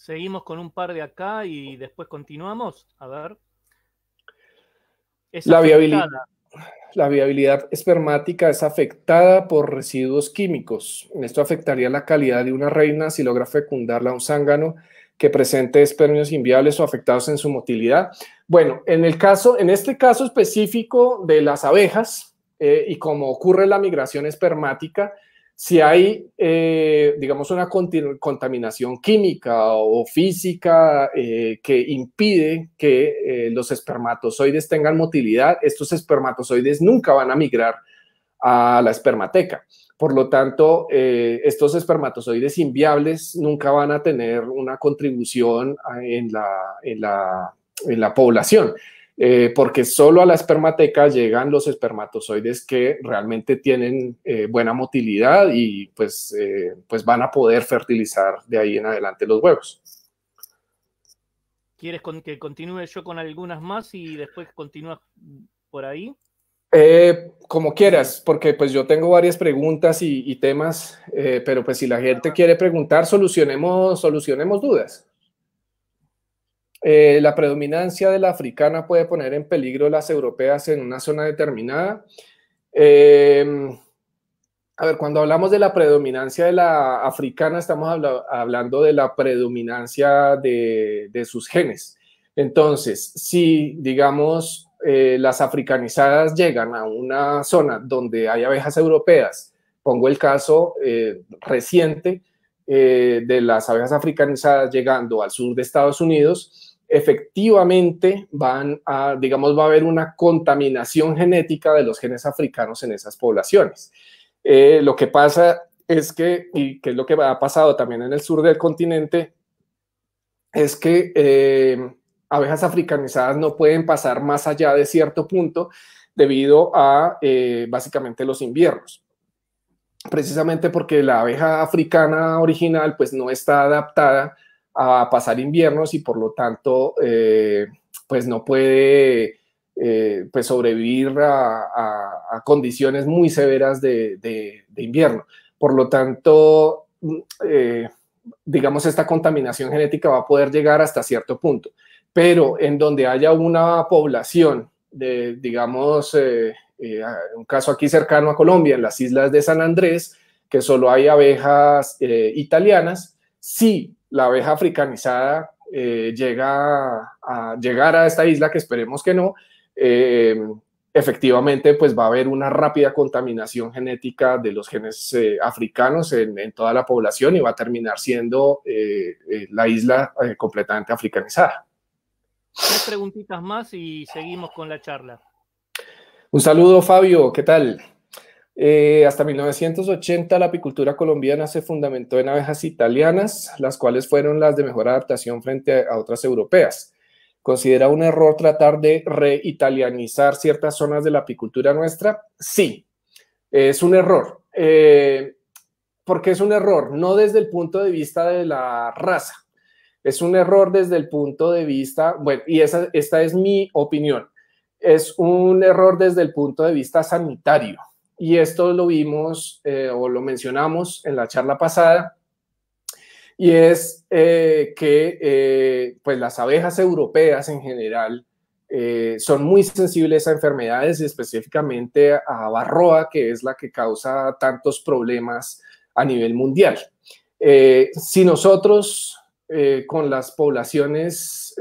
Seguimos con un par de acá y después continuamos. A ver. la, viabilidad, la viabilidad espermática es afectada por residuos químicos. Esto afectaría la calidad de una reina si logra fecundarla a un zángano que presente espermios inviables o afectados en su motilidad. Bueno, en, el caso, en este caso específico de las abejas eh, y como ocurre la migración espermática, si hay, eh, digamos, una contaminación química o física eh, que impide que eh, los espermatozoides tengan motilidad, estos espermatozoides nunca van a migrar a la espermateca. Por lo tanto, estos espermatozoides inviables nunca van a tener una contribución en la población. Eh, porque solo a la espermateca llegan los espermatozoides que realmente tienen eh, buena motilidad y pues, eh, pues van a poder fertilizar de ahí en adelante los huevos. ¿Quieres que continúe yo con algunas más y después continúas por ahí? como quieras, porque pues yo tengo varias preguntas y, temas, pero pues si la gente quiere preguntar, solucionemos, solucionemos dudas. Eh, la predominancia de la africana puede poner en peligro las europeas en una zona determinada. Em, a ver, cuando hablamos de la predominancia de la africana, estamos hablando de la predominancia de, sus genes. Entonces, si, digamos, eh, las africanizadas llegan a una zona donde hay abejas europeas, pongo el caso eh, reciente de las abejas africanizadas llegando al sur de Estados Unidos, efectivamente van a, digamos, va a haber una contaminación genética de los genes africanos en esas poblaciones. Eh, lo que pasa es que, y que es lo que ha pasado también en el sur del continente, es que eh, abejas africanizadas no pueden pasar más allá de cierto punto debido a eh, básicamente los inviernos precisamente porque la abeja africana original pues no está adaptada a pasar inviernos y por lo tanto, eh, pues no puede eh, pues sobrevivir a, condiciones muy severas de, invierno. Por lo tanto, mm, eh, digamos, esta contaminación genética va a poder llegar hasta cierto punto, pero en donde haya una población de, digamos, un caso aquí cercano a Colombia, en las islas de San Andrés, que solo hay abejas italianas, sí la abeja africanizada eh, llega a, llegar a esta isla, que esperemos que no, eh, efectivamente pues va a haber una rápida contaminación genética de los genes eh, africanos en, en, toda la población y va a terminar siendo la isla completamente africanizada. Tres preguntitas más y seguimos con la charla. Un saludo Fabio, ¿qué tal? Eh, hasta 1980 la apicultura colombiana se fundamentó en abejas italianas, las cuales fueron las de mejor adaptación frente a otras europeas. ¿Considera un error tratar de reitalianizar ciertas zonas de la apicultura nuestra? Sí, es un error. Eh, ¿Por qué es un error? No desde el punto de vista de la raza, es un error desde el punto de vista, bueno, y esta es mi opinión, es un error desde el punto de vista sanitario y esto lo vimos eh, o lo mencionamos en la charla pasada, y es eh, que eh, pues las abejas europeas en general son muy sensibles a enfermedades específicamente a barroa, que es la que causa tantos problemas a nivel mundial. si nosotros con las poblaciones,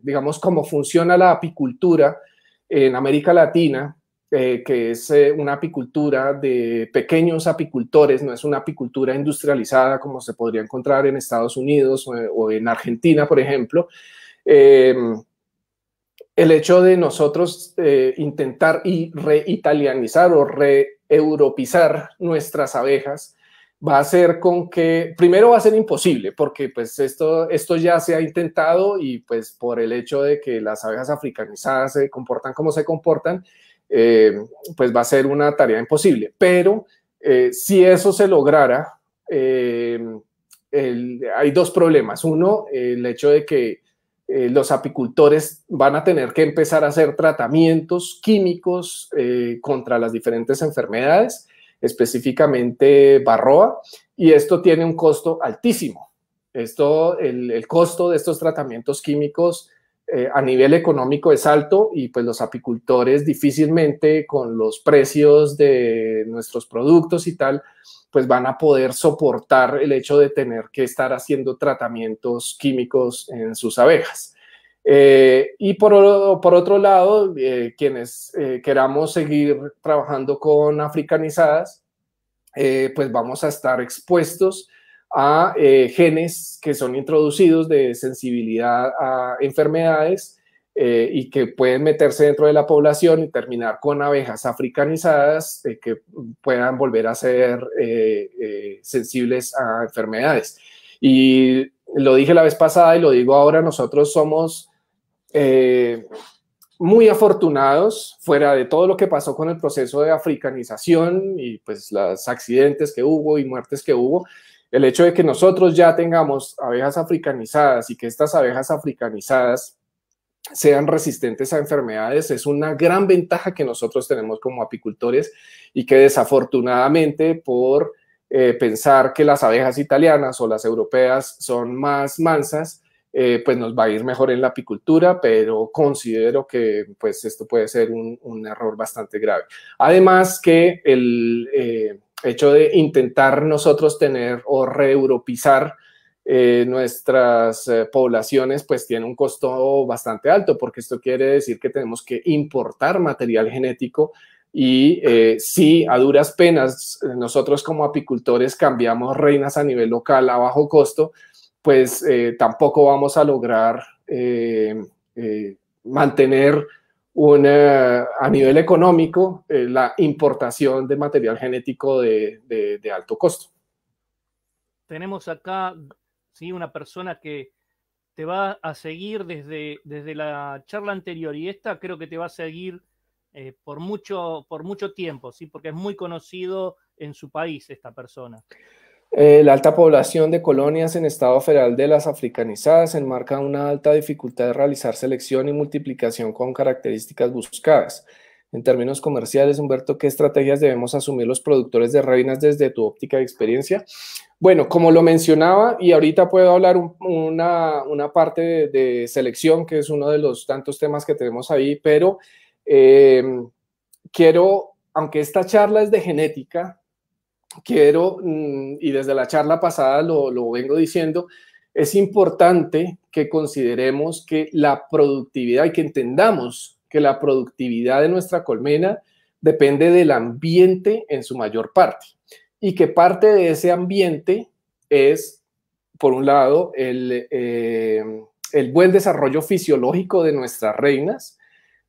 digamos, cómo funciona la apicultura en América Latina, eh, que es eh, una apicultura de pequeños apicultores, no es una apicultura industrializada como se podría encontrar en Estados Unidos o, eh, en Argentina, por ejemplo. Em, el hecho de nosotros intentar y reitalianizar o reeuropizar nuestras abejas va a ser con que, primero va a ser imposible, porque pues esto, esto ya se ha intentado y pues por el hecho de que las abejas africanizadas se comportan como se comportan, eh, pues va a ser una tarea imposible. Pero eh, si eso se lograra, eh, hay dos problemas. Uno, el hecho de que los apicultores van a tener que empezar a hacer tratamientos químicos contra las diferentes enfermedades, específicamente barroa, y esto tiene un costo altísimo. Esto, el costo de estos tratamientos químicos eh, a nivel económico es alto y pues los apicultores difícilmente con los precios de nuestros productos y tal, pues van a poder soportar el hecho de tener que estar haciendo tratamientos químicos en sus abejas. Eh, y por, otro lado, eh, quienes queramos seguir trabajando con africanizadas, pues vamos a estar expuestos a eh, genes que son introducidos de sensibilidad a enfermedades eh, y que pueden meterse dentro de la población y terminar con abejas africanizadas eh, que puedan volver a ser sensibles a enfermedades. Y lo dije la vez pasada y lo digo ahora, nosotros somos muy afortunados, fuera de todo lo que pasó con el proceso de africanización y pues los accidentes que hubo y muertes que hubo, el hecho de que nosotros ya tengamos abejas africanizadas y que estas abejas africanizadas sean resistentes a enfermedades es una gran ventaja que nosotros tenemos como apicultores y que desafortunadamente por eh, pensar que las abejas italianas o las europeas son más mansas, eh, pues nos va a ir mejor en la apicultura, pero considero que pues esto puede ser un, error bastante grave. Además que el, eh, hecho de intentar nosotros tener o reeuropizar eh, nuestras eh, poblaciones, pues tiene un costo bastante alto, porque esto quiere decir que tenemos que importar material genético y eh, si a duras penas, nosotros como apicultores cambiamos reinas a nivel local a bajo costo, pues tampoco vamos a lograr mantener a nivel económico eh, la importación de material genético de, alto costo. Tenemos acá ¿sí? una persona que te va a seguir desde, desde la charla anterior y esta creo que te va a seguir eh, por, mucho, por mucho tiempo, ¿sí? porque es muy conocido en su país esta persona. Eh, la alta población de colonias en estado federal de las africanizadas enmarca una alta dificultad de realizar selección y multiplicación con características buscadas. En términos comerciales, Humberto, ¿qué estrategias debemos asumir los productores de reinas desde tu óptica de experiencia? Bueno, como lo mencionaba, y ahorita puedo hablar una, parte de, selección, que es uno de los tantos temas que tenemos ahí, pero eh, quiero, aunque esta charla es de genética, quiero, mm, y desde la charla pasada lo, vengo diciendo, es importante que consideremos que la productividad y que entendamos que la productividad de nuestra colmena depende del ambiente en su mayor parte y que parte de ese ambiente es, por un lado, el, eh, el buen desarrollo fisiológico de nuestras reinas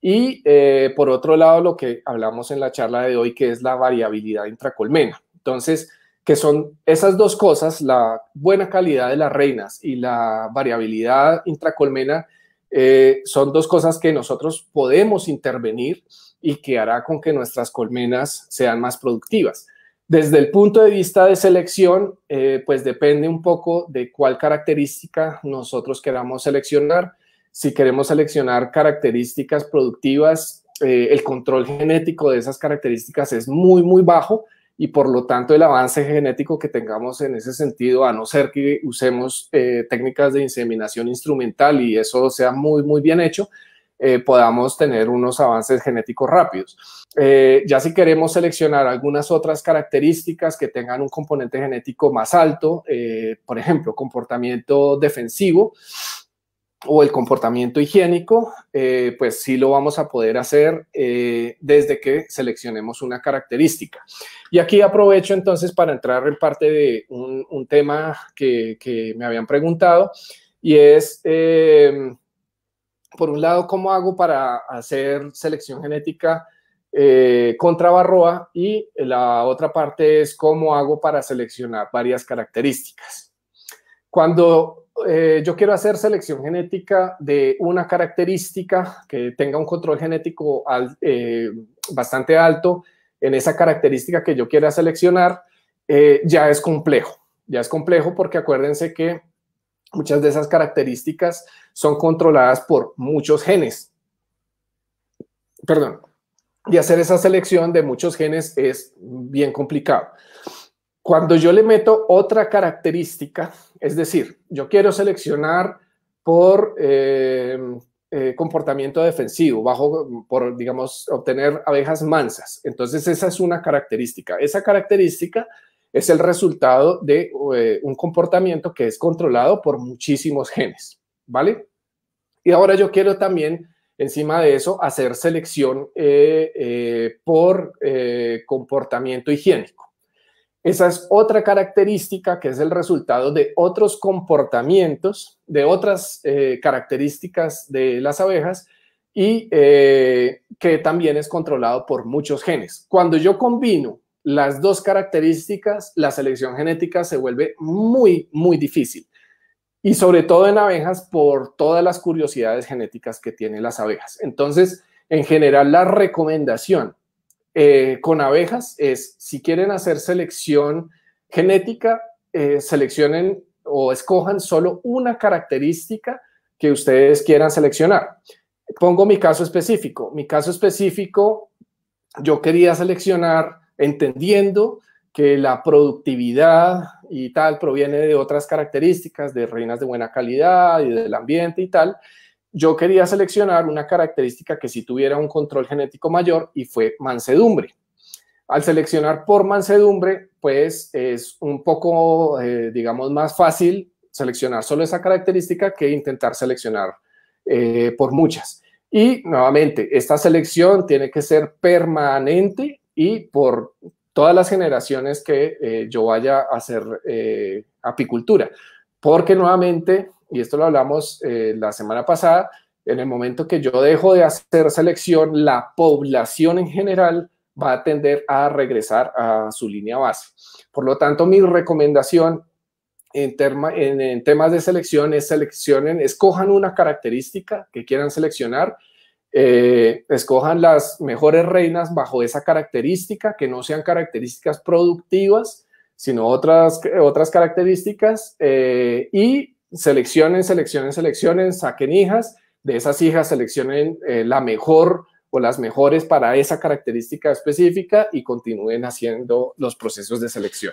y, eh, por otro lado, lo que hablamos en la charla de hoy, que es la variabilidad intracolmena. Entonces, que son esas dos cosas, la buena calidad de las reinas y la variabilidad intracolmena, eh, son dos cosas que nosotros podemos intervenir y que hará con que nuestras colmenas sean más productivas. Desde el punto de vista de selección, eh, pues depende un poco de cuál característica nosotros queramos seleccionar. Si queremos seleccionar características productivas, eh, el control genético de esas características es muy, muy bajo y por lo tanto el avance genético que tengamos en ese sentido, a no ser que usemos eh, técnicas de inseminación instrumental y eso sea muy, muy bien hecho, eh, podamos tener unos avances genéticos rápidos. Eh, ya si queremos seleccionar algunas otras características que tengan un componente genético más alto, por ejemplo, comportamiento defensivo, o el comportamiento higiénico, eh, pues sí lo vamos a poder hacer eh, desde que seleccionemos una característica. Y aquí aprovecho entonces para entrar en parte de un, tema que, me habían preguntado y es, eh, por un lado, ¿cómo hago para hacer selección genética? contra Barroa y la otra parte es cómo hago para seleccionar varias características. Cuando eh, yo quiero hacer selección genética de una característica que tenga un control genético eh, bastante alto en esa característica que yo quiera seleccionar, eh, ya es complejo. Ya es complejo porque acuérdense que muchas de esas características son controladas por muchos genes. Perdón. Y hacer esa selección de muchos genes es bien complicado. Cuando yo le meto otra característica, es decir, yo quiero seleccionar por eh, eh, comportamiento defensivo, bajo, por, digamos, obtener abejas mansas. Entonces, esa es una característica. Esa característica es el resultado de eh, un comportamiento que es controlado por muchísimos genes, ¿vale? Y ahora yo quiero también, encima de eso, hacer selección por comportamiento higiénico. Esa es otra característica que es el resultado de otros comportamientos, de otras eh, características de las abejas y eh, que también es controlado por muchos genes. Cuando yo combino las dos características, la selección genética se vuelve muy, muy difícil. Y sobre todo en abejas por todas las curiosidades genéticas que tienen las abejas. Entonces, en general, la recomendación eh, con abejas es, si quieren hacer selección genética, eh, seleccionen o escojan solo una característica que ustedes quieran seleccionar. Pongo mi caso específico. Mi caso específico, yo quería seleccionar entendiendo que la productividad y tal proviene de otras características, de reinas de buena calidad y del ambiente y tal yo quería seleccionar una característica que sí tuviera un control genético mayor y fue mansedumbre. Al seleccionar por mansedumbre, pues es un poco, eh, digamos, más fácil seleccionar solo esa característica que intentar seleccionar eh, por muchas. Y nuevamente, esta selección tiene que ser permanente y por todas las generaciones que eh, yo vaya a hacer apicultura, porque nuevamente y esto lo hablamos eh, la semana pasada, en el momento que yo dejo de hacer selección, la población en general va a tender a regresar a su línea base. Por lo tanto, mi recomendación en, temas de selección es seleccionen, escojan una característica que quieran seleccionar, eh, escojan las mejores reinas bajo esa característica, que no sean características productivas, sino otras, otras características, eh, y seleccionen, seleccionen, seleccionen, saquen hijas, de esas hijas seleccionen eh, la mejor o las mejores para esa característica específica y continúen haciendo los procesos de selección.